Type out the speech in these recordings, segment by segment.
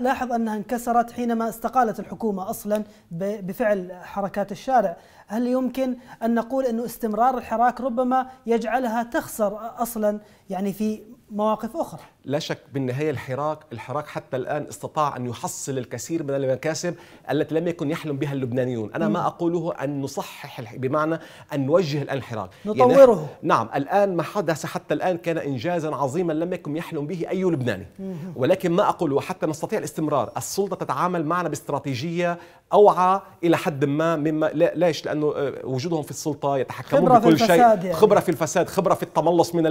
لاحظ أنها انكسرت حينما استقالت الحكومة أصلا بفعل حركات الشارع هل يمكن أن نقول أن استمرار الحراك ربما يجعلها تخسر أصلا يعني في مواقف اخرى لا شك بالنهايه الحراك الحراك حتى الان استطاع ان يحصل الكثير من المكاسب التي لم يكن يحلم بها اللبنانيون انا م. ما اقوله ان نصحح بمعنى ان نوجه الان الحراك يعني نطوره يعني نعم الان ما حدث حتى الان كان انجازا عظيما لم يكن يحلم به اي لبناني م. ولكن ما اقوله وحتى نستطيع الاستمرار السلطه تتعامل معنا باستراتيجيه اوعى الى حد ما مما لا ليش لانه آه، وجودهم في السلطه يتحكمون بكل شيء يعني. خبره في الفساد خبره في التملص من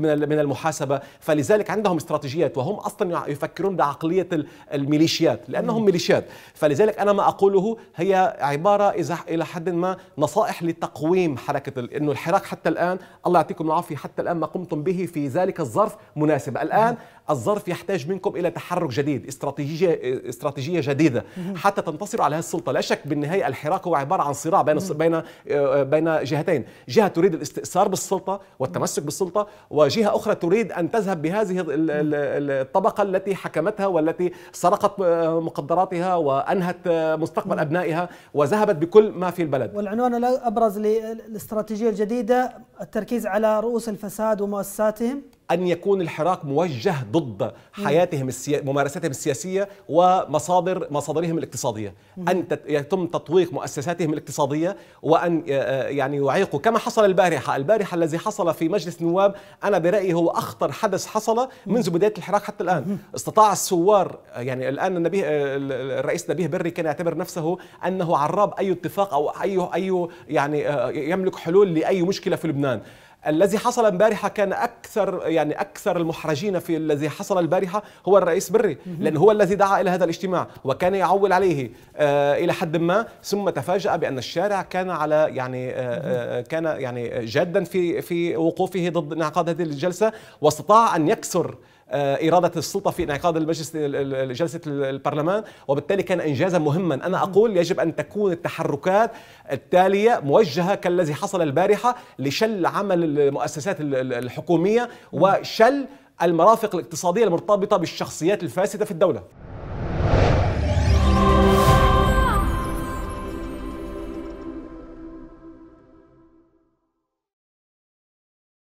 من المحاسبه المحاسبه فلذلك عندهم استراتيجيات وهم اصلا يفكرون بعقليه الميليشيات لانهم ميليشيات فلذلك انا ما اقوله هي عباره اذا الى حد ما نصائح لتقويم حركه انه الحراك حتى الان الله يعطيكم العافيه حتى الان ما قمتم به في ذلك الظرف مناسب الان الظرف يحتاج منكم الى تحرك جديد استراتيجيه استراتيجيه جديده حتى تنتصروا على هذه السلطه لا شك بالنهايه الحراك هو عباره عن صراع بين بين آه، بين جهتين جهه تريد الاستئثار بالسلطه والتمسك بالسلطه وجهه اخرى تريد أن تذهب بهذه الطبقة التي حكمتها والتي سرقت آه، مقدراتها وأنهت آه، مستقبل نعم. أبنائها وذهبت بكل ما في البلد والعنوان الأبرز للاستراتيجية الجديدة التركيز على رؤوس الفساد ومؤسساتهم أن يكون الحراك موجه ضد حياتهم السيا... ممارساتهم السياسية ومصادر مصادرهم الاقتصادية أن تت... يتم تطويق مؤسساتهم الاقتصادية وأن يعني يعيقوا كما حصل البارحة البارحة الذي حصل في مجلس النواب أنا برأيي هو أخطر حدث حصل منذ بداية الحراك حتى الآن استطاع الثوار يعني الآن النبي الرئيس نبيه بري كان يعتبر نفسه أنه عراب أي اتفاق أو أي أي يعني يملك حلول لأي مشكلة في لبنان الذي حصل امبارحة كان اكثر يعني اكثر المحرجين في الذي حصل البارحه هو الرئيس بري لان هو الذي دعا الى هذا الاجتماع وكان يعول عليه آه الى حد ما ثم تفاجا بان الشارع كان على يعني آه, آه،, آه، كان يعني جادا في في وقوفه ضد انعقاد هذه الجلسه واستطاع ان يكسر آه، إرادة السلطة في انعقاد المجلس جلسة البرلمان وبالتالي كان إنجازا مهما أنا أقول يجب أن تكون التحركات التالية موجهة كالذي حصل البارحة لشل عمل المؤسسات الحكومية وشل المرافق الاقتصادية المرتبطة بالشخصيات الفاسدة في الدولة